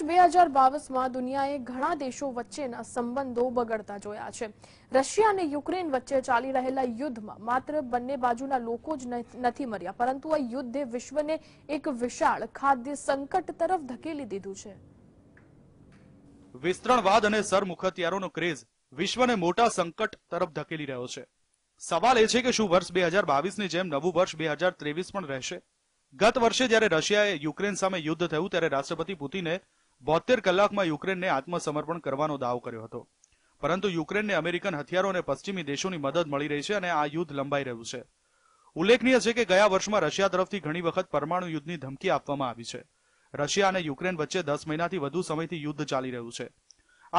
વર્ષ બે હજાર બાવીસમાં દુનિયાએ ઘણા દેશો વચ્ચેના સંબંધો બગડતા જોયા છે રશિયા અને યુક્રેન વચ્ચે ચાલી રહેલા યુદ્ધમાં માત્ર બંને બાજુના લોકો જ નથી મર્યા પરંતુ આ યુદ્ધે વિશ્વને એક વિશાળ ખાદ્ય સંકટ તરફ ધકેલી દીધું છે વિસ્તરણવાદ અને સરમુખત્યારોનો ક્રેઝ વિશ્વને મોટા સંકટ તરફ ધકેલી રહ્યો છે સવાલ એ છે કે શું વર્ષ બે હજાર બાવીસની જેમ નવું વર્ષ બે હજાર ત્રેવીસ પણ રહેશે ગત વર્ષે જ્યારે રશિયાએ યુક્રેન સામે યુદ્ધ થયું ત્યારે રાષ્ટ્રપતિ પુતિને બોતેર કલાકમાં યુક્રેનને આત્મસમર્પણ કરવાનો દાવો કર્યો હતો પરંતુ યુક્રેનને અમેરિકન હથિયારો અને પશ્ચિમી દેશોની મદદ મળી રહી છે અને આ યુદ્ધ લંબાઈ રહ્યું છે ઉલ્લેખનીય છે કે ગયા વર્ષમાં રશિયા તરફથી ઘણી વખત પરમાણુ યુદ્ધની ધમકી આપવામાં આવી છે રશિયા અને યુક્રેન વચ્ચે દસ મહિનાથી વધુ સમયથી યુદ્ધ ચાલી રહ્યું છે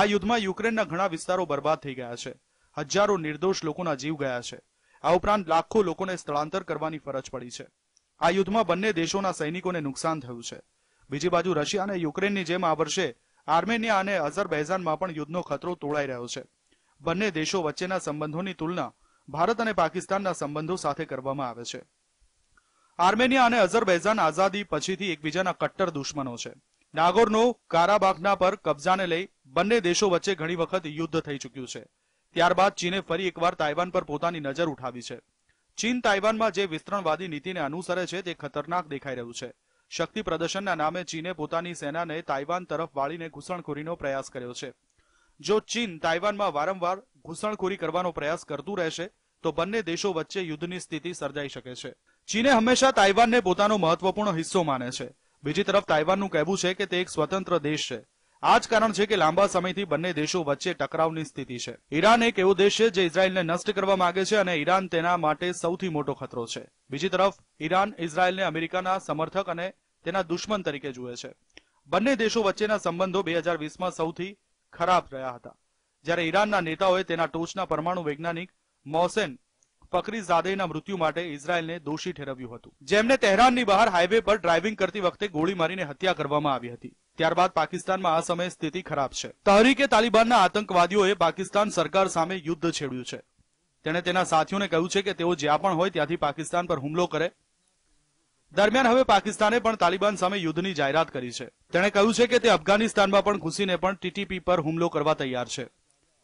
આ યુદ્ધમાં યુક્રેનના ઘણા વિસ્તારો બરબાદ થઈ ગયા છે હજારો નિર્દોષ લોકોના જીવ ગયા છે આ ઉપરાંત લાખો લોકોને સ્થળાંતર કરવાની ફરજ પડી છે આ યુદ્ધમાં બંને દેશોના સૈનિકોને નુકસાન થયું છે બીજી બાજુ રશિયા અને યુક્રેનની જેમ આ વર્ષે આર્મેનિયા અને અઝરબૈઝાનમાં પણ યુદ્ધનો ખતરો તોળાઈ રહ્યો છે બંને દેશો વચ્ચેના સંબંધોની તુલના ભારત અને પાકિસ્તાનના સંબંધો સાથે કરવામાં આવે છે આર્મેનિયા અને અઝરબૈઝાન આઝાદી પછીથી એકબીજાના કટ્ટર દુશ્મનો છે નાગોરનો કારાબાખના પર કબજાને લઈ બંને દેશો વચ્ચે ઘણી વખત યુદ્ધ થઈ ચૂક્યું છે ત્યારબાદ ચીને ફરી એકવાર તાઇવાન પર પોતાની નજર ઉઠાવી છે ચીન તાઇવાનમાં જે વિસ્તરણવાદી નીતિને અનુસરે છે તે ખતરનાક દેખાઈ રહ્યું છે શક્તિ પ્રદર્શનના નામે ચીને પોતાની સેનાને તાઇવાન તરફ વાળીને ઘૂસણખોરીનો પ્રયાસ કર્યો છે જો ચીન તાઇવાનમાં વારંવાર ઘૂસણખોરી કરવાનો પ્રયાસ કરતું રહેશે તો બંને દેશો વચ્ચે યુદ્ધની સ્થિતિ સર્જાઈ શકે છે ચીને હંમેશા તાઇવાનને પોતાનો મહત્વપૂર્ણ હિસ્સો માને છે બીજી તરફ તાઇવાનનું કહેવું છે કે તે એક સ્વતંત્ર દેશ છે આ જ કારણ છે કે લાંબા સમયથી બંને દેશો વચ્ચે ટકરાવની સ્થિતિ છે ઈરાન એક એવો દેશ છે જે ઇઝરાયલને નષ્ટ કરવા માંગે છે અને ઈરાન તેના માટે સૌથી મોટો ખતરો છે બીજી તરફ ઈરાન ઇઝરાયલને અમેરિકાના સમર્થક અને તેના દુશ્મન તરીકે જુએ છે બંને દેશો વચ્ચેના સંબંધો બે હજાર વીસમાં સૌથી ખરાબ રહ્યા હતા જ્યારે ઈરાનના નેતાઓએ તેના ટોચના પરમાણુ વૈજ્ઞાનિક મોસેન ફકરીઝાદેના મૃત્યુ માટે ઇઝરાયલને દોષી ઠેરવ્યું હતું જેમને તેહરાનની બહાર હાઇવે પર ડ્રાઇવિંગ કરતી વખતે ગોળી મારીને હત્યા કરવામાં આવી હતી ત્યારબાદ પાકિસ્તાનમાં આ સમયે સ્થિતિ ખરાબ છે તહરીકે તાલિબાનના આતંકવાદીઓએ પાકિસ્તાન સરકાર સામે યુદ્ધ છેડ્યું છે તેણે તેના સાથીઓને કહ્યું છે કે તેઓ જ્યાં પણ હોય ત્યાંથી પાકિસ્તાન પર હુમલો કરે દરમિયાન હવે પાકિસ્તાને પણ તાલિબાન સામે યુદ્ધની જાહેરાત કરી છે તેણે કહ્યું છે કે તે અફઘાનિસ્તાનમાં પણ ઘૂસીને પણ ટીટીપી પર હુમલો કરવા તૈયાર છે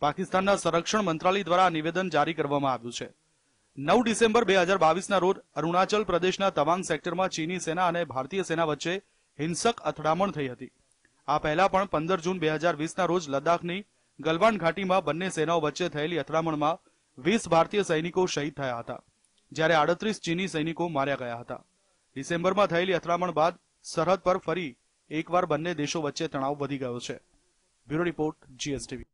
પાકિસ્તાનના સંરક્ષણ મંત્રાલય દ્વારા આ નિવેદન જારી કરવામાં આવ્યું છે નવ ડિસેમ્બર બે હજાર બાવીસના રોજ અરુણાચલ પ્રદેશના તવાંગ સેક્ટરમાં ચીની સેના અને ભારતીય સેના વચ્ચે હિંસક અથડામણ થઈ હતી આ પહેલા પણ પંદર જૂન બે હજાર વીસના રોજ લદ્દાખની ગલવાન ઘાટીમાં બંને સેનાઓ વચ્ચે થયેલી અથડામણમાં વીસ ભારતીય સૈનિકો શહીદ થયા હતા જ્યારે આડત્રીસ ચીની સૈનિકો માર્યા ગયા હતા ડિસેમ્બરમાં થયેલી અથડામણ બાદ સરહદ પર ફરી એકવાર બંને દેશો વચ્ચે તણાવ વધી ગયો છે બ્યુરો રિપોર્ટ જીએસટીવી